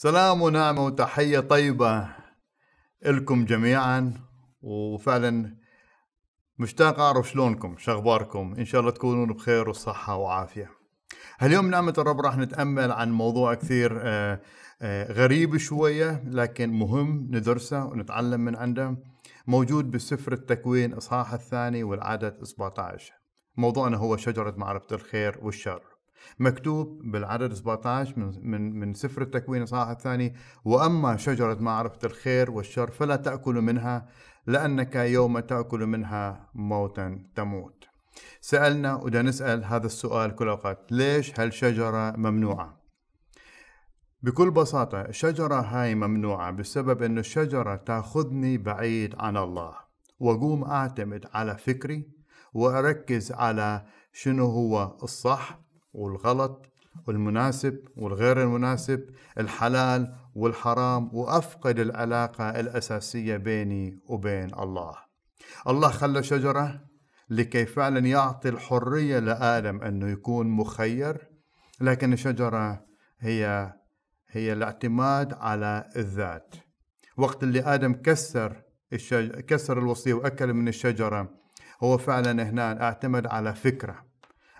سلام ونعمة وتحية طيبة لكم جميعا وفعلا مشتاق أعرف شلونكم شخباركم إن شاء الله تكونون بخير وصحة وعافية اليوم نعمة الرب راح نتأمل عن موضوع كثير آه، آه، غريب شوية لكن مهم ندرسه ونتعلم من عنده موجود بسفر التكوين إصحاح الثاني والعدد 17 موضوعنا هو شجرة معرفة الخير والشر مكتوب بالعدد 17 من من من سفر التكوين الاصحاح الثاني واما شجره معرفه الخير والشر فلا تاكل منها لانك يوم تاكل منها موتا تموت. سالنا ودا نسال هذا السؤال كل اوقات ليش هالشجره ممنوعه؟ بكل بساطة الشجرة هاي ممنوعة بسبب أن الشجرة تاخذني بعيد عن الله وأقوم أعتمد على فكري وأركز على شنو هو الصح والغلط والمناسب والغير المناسب الحلال والحرام وافقد العلاقه الاساسيه بيني وبين الله الله خلى شجره لكي فعلا يعطي الحريه لادم انه يكون مخير لكن الشجره هي هي الاعتماد على الذات وقت اللي ادم كسر كسر الوصيه واكل من الشجره هو فعلا هنا اعتمد على فكره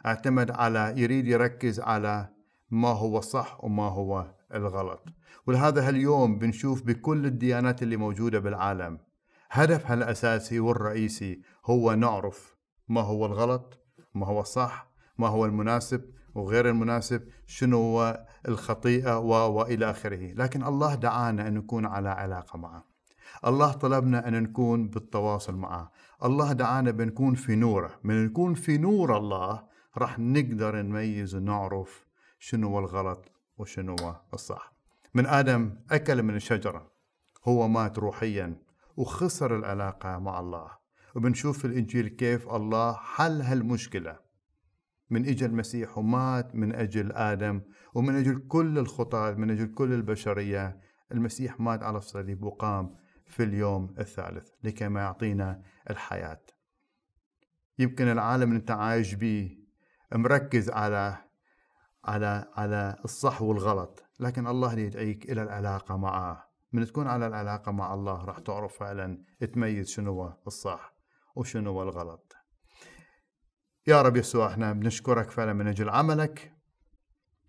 اعتمد على يريد يركز على ما هو صح وما هو الغلط ولهذا هاليوم بنشوف بكل الديانات اللي موجودة بالعالم هدفها الأساسي والرئيسي هو نعرف ما هو الغلط ما هو الصح ما هو المناسب وغير المناسب شنو هو الخطيئة وإلى آخره لكن الله دعانا أن نكون على علاقة معه الله طلبنا أن نكون بالتواصل معه الله دعانا بنكون في نوره من نكون في نور الله رح نقدر نميز ونعرف شنو هو الغلط وشنو هو الصح من آدم أكل من الشجرة هو مات روحيا وخسر العلاقة مع الله وبنشوف في الإنجيل كيف الله حل هالمشكلة من اجى المسيح ومات من اجل ادم ومن اجل كل الخطاة من اجل كل البشريه المسيح مات على الصليب وقام في اليوم الثالث لكي ما يعطينا الحياه يمكن العالم اللي انت عايش بيه مركز على على على الصح والغلط لكن الله يدعيك إلى العلاقة معه من تكون على العلاقة مع الله راح تعرف فعلا تميز شنو الصح وشنو الغلط يا رب يسوع احنا بنشكرك فعلا من أجل عملك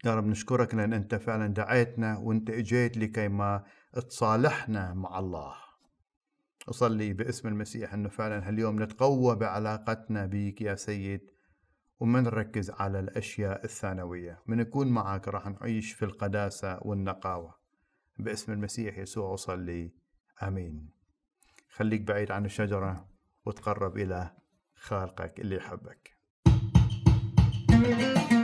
يا رب نشكرك لأن أنت فعلا دعيتنا وأنت إجيت لكي ما تصالحنا مع الله أصلي باسم المسيح أنه فعلا هاليوم نتقوى بعلاقتنا بيك يا سيد وما نركز على الأشياء الثانوية من يكون معك راح نعيش في القداسة والنقاوة باسم المسيح يسوع أصلي آمين خليك بعيد عن الشجرة وتقرب إلى خالقك اللي يحبك thank you